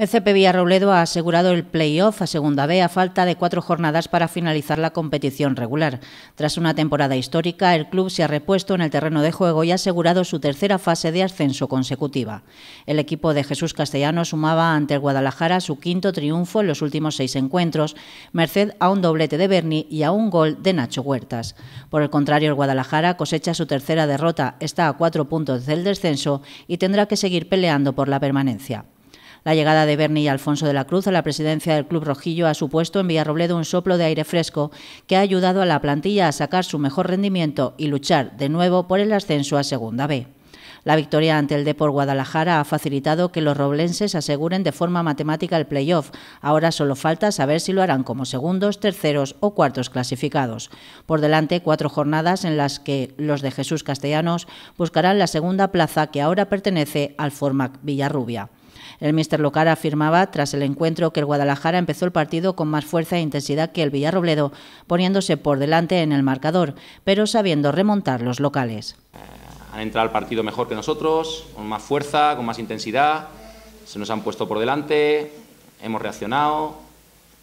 El CP Villarrobledo ha asegurado el playoff a Segunda B a falta de cuatro jornadas para finalizar la competición regular. Tras una temporada histórica, el club se ha repuesto en el terreno de juego y ha asegurado su tercera fase de ascenso consecutiva. El equipo de Jesús Castellano sumaba ante el Guadalajara su quinto triunfo en los últimos seis encuentros, merced a un doblete de Berni y a un gol de Nacho Huertas. Por el contrario, el Guadalajara cosecha su tercera derrota, está a cuatro puntos del descenso y tendrá que seguir peleando por la permanencia. La llegada de Bernie y Alfonso de la Cruz a la presidencia del Club Rojillo ha supuesto en Villarrobledo un soplo de aire fresco que ha ayudado a la plantilla a sacar su mejor rendimiento y luchar de nuevo por el ascenso a Segunda B. La victoria ante el Depor Guadalajara ha facilitado que los roblenses aseguren de forma matemática el playoff. Ahora solo falta saber si lo harán como segundos, terceros o cuartos clasificados. Por delante, cuatro jornadas en las que los de Jesús Castellanos buscarán la segunda plaza que ahora pertenece al Formac Villarrubia. El míster local afirmaba tras el encuentro que el Guadalajara empezó el partido con más fuerza e intensidad que el Villarrobledo, poniéndose por delante en el marcador, pero sabiendo remontar los locales. Eh, han entrado al partido mejor que nosotros, con más fuerza, con más intensidad, se nos han puesto por delante, hemos reaccionado,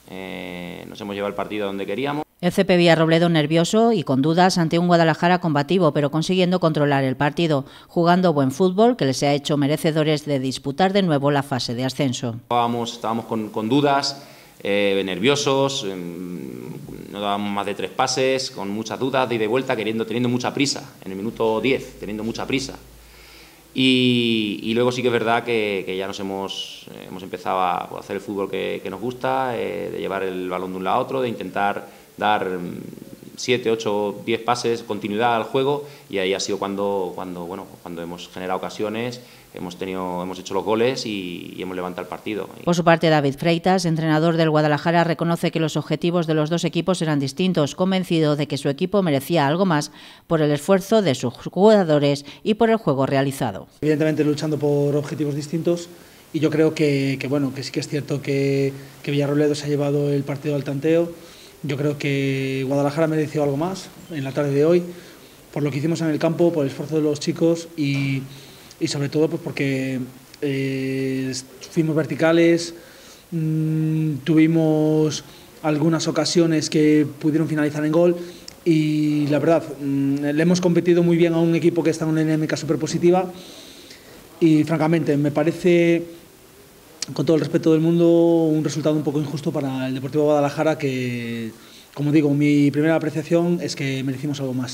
eh, nos hemos llevado el partido donde queríamos. El Villarrobledo nervioso y con dudas ante un Guadalajara combativo, pero consiguiendo controlar el partido, jugando buen fútbol que les ha hecho merecedores de disputar de nuevo la fase de ascenso. Estábamos, estábamos con, dudas, eh, nerviosos, em, no dábamos más de tres pases, con muchas dudas, de ida y vuelta, queriendo, teniendo mucha prisa, en el minuto 10, teniendo mucha prisa. Y, luego sí que es verdad que, ya nos hemos, hemos empezado a hacer el fútbol que, nos gusta, eh, de llevar el balón de un lado a otro, de intentar dar 7, 8, 10 pases, continuidad al juego y ahí ha sido cuando, cuando, bueno, cuando hemos generado ocasiones, hemos, tenido, hemos hecho los goles y, hemos levantado el partido. Por su parte, David Freitas, entrenador del Guadalajara, reconoce que los objetivos de los dos equipos eran distintos, convencido de que su equipo merecía algo más por el esfuerzo de sus jugadores y por el juego realizado. Evidentemente luchando por objetivos distintos y yo creo que, bueno, que sí que es cierto que, que Villarroledo se ha llevado el partido al tanteo yo creo que Guadalajara mereció algo más en la tarde de hoy, por lo que hicimos en el campo, por el esfuerzo de los chicos y, sobre todo pues porque eh, fuimos verticales, mm, tuvimos algunas ocasiones que pudieron finalizar en gol y la verdad, mm, le hemos competido muy bien a un equipo que está en una dinámica súper positiva y francamente me parece con todo el respeto del mundo, un resultado un poco injusto para el Deportivo Guadalajara que, como digo, mi primera apreciación es que merecimos algo más.